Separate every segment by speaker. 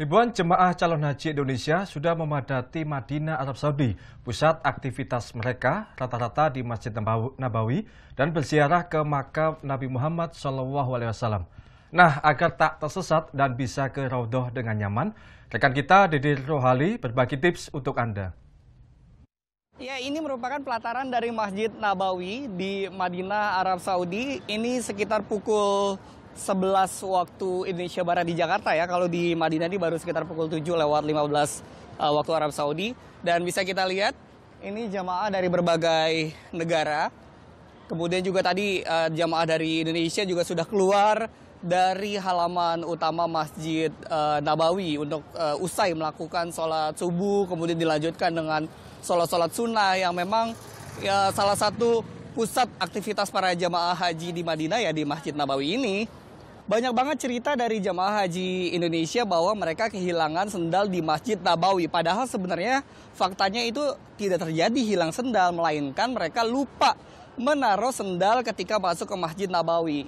Speaker 1: Ribuan jemaah calon haji Indonesia sudah memadati Madinah Arab Saudi, pusat aktivitas mereka rata-rata di Masjid Nabawi dan berziarah ke makam Nabi Muhammad SAW. Nah, agar tak tersesat dan bisa ke Raudhah dengan nyaman, rekan kita Dede Rohali berbagi tips untuk Anda. Ya, ini merupakan pelataran dari Masjid Nabawi di Madinah, Arab Saudi. Ini sekitar pukul 11 waktu Indonesia Barat di Jakarta ya. Kalau di Madinah ini baru sekitar pukul 7 lewat 15 uh, eh, waktu Arab Saudi. Dan bisa kita lihat ini jamaah dari berbagai negara. Kemudian juga tadi uh, jamaah dari Indonesia juga sudah keluar dari halaman utama Masjid uh, Nabawi untuk uh, usai melakukan sholat subuh. Kemudian dilanjutkan dengan sholat-sholat sunnah yang memang ya, salah satu pusat aktivitas para jamaah haji di Madinah ya di Masjid Nabawi ini. Banyak banget cerita dari jemaah haji Indonesia bahwa mereka kehilangan sendal di Masjid Nabawi. Padahal sebenarnya faktanya itu tidak terjadi hilang sendal, melainkan mereka lupa menaruh sendal ketika masuk ke Masjid Nabawi.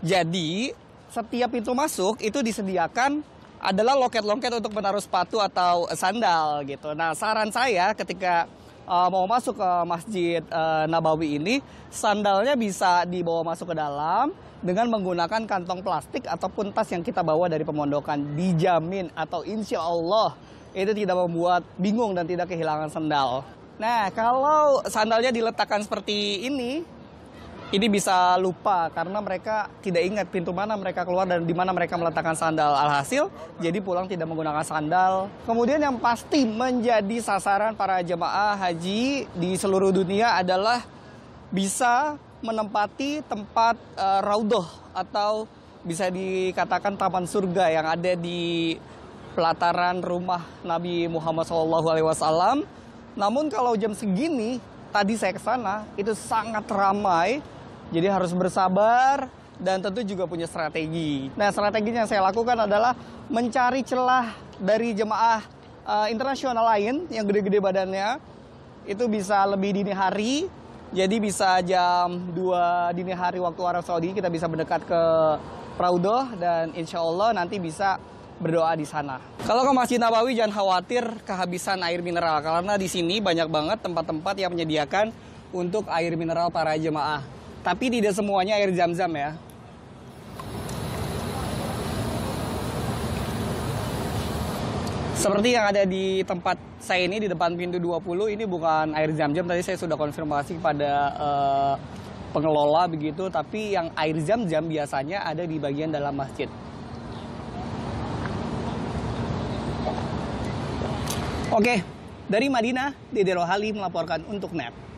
Speaker 1: Jadi, setiap pintu masuk itu disediakan adalah loket-loket untuk menaruh sepatu atau sandal gitu. Nah, saran saya ketika uh, mau masuk ke Masjid uh, Nabawi ini, sandalnya bisa dibawa masuk ke dalam dengan menggunakan kantong plastik ataupun tas yang kita bawa dari pemondokan. Dijamin atau insya Allah itu tidak membuat bingung dan tidak kehilangan sandal. Nah, kalau sandalnya diletakkan seperti ini, ini bisa lupa karena mereka tidak ingat pintu mana mereka keluar dan di mana mereka meletakkan sandal. Alhasil, jadi pulang tidak menggunakan sandal. Kemudian yang pasti menjadi sasaran para jemaah haji di seluruh dunia adalah bisa menempati tempat uh, raudoh atau bisa dikatakan taman surga yang ada di pelataran rumah Nabi Muhammad SAW. Namun kalau jam segini tadi saya ke sana itu sangat ramai jadi harus bersabar dan tentu juga punya strategi. Nah, strategi yang saya lakukan adalah mencari celah dari jemaah uh, internasional lain yang gede-gede badannya. Itu bisa lebih dini hari, jadi bisa jam 2 dini hari waktu Arab Saudi kita bisa mendekat ke Praudoh dan insya Allah nanti bisa berdoa di sana. Kalau ke Masjid Nabawi jangan khawatir kehabisan air mineral karena di sini banyak banget tempat-tempat yang menyediakan untuk air mineral para jemaah. Tapi tidak semuanya air zam-zam ya. Seperti yang ada di tempat saya ini di depan pintu 20 ini bukan air zam-zam tadi saya sudah konfirmasi kepada uh, pengelola begitu tapi yang air zam-zam biasanya ada di bagian dalam masjid. Oke, dari Madinah, Dede Rohali melaporkan untuk NET.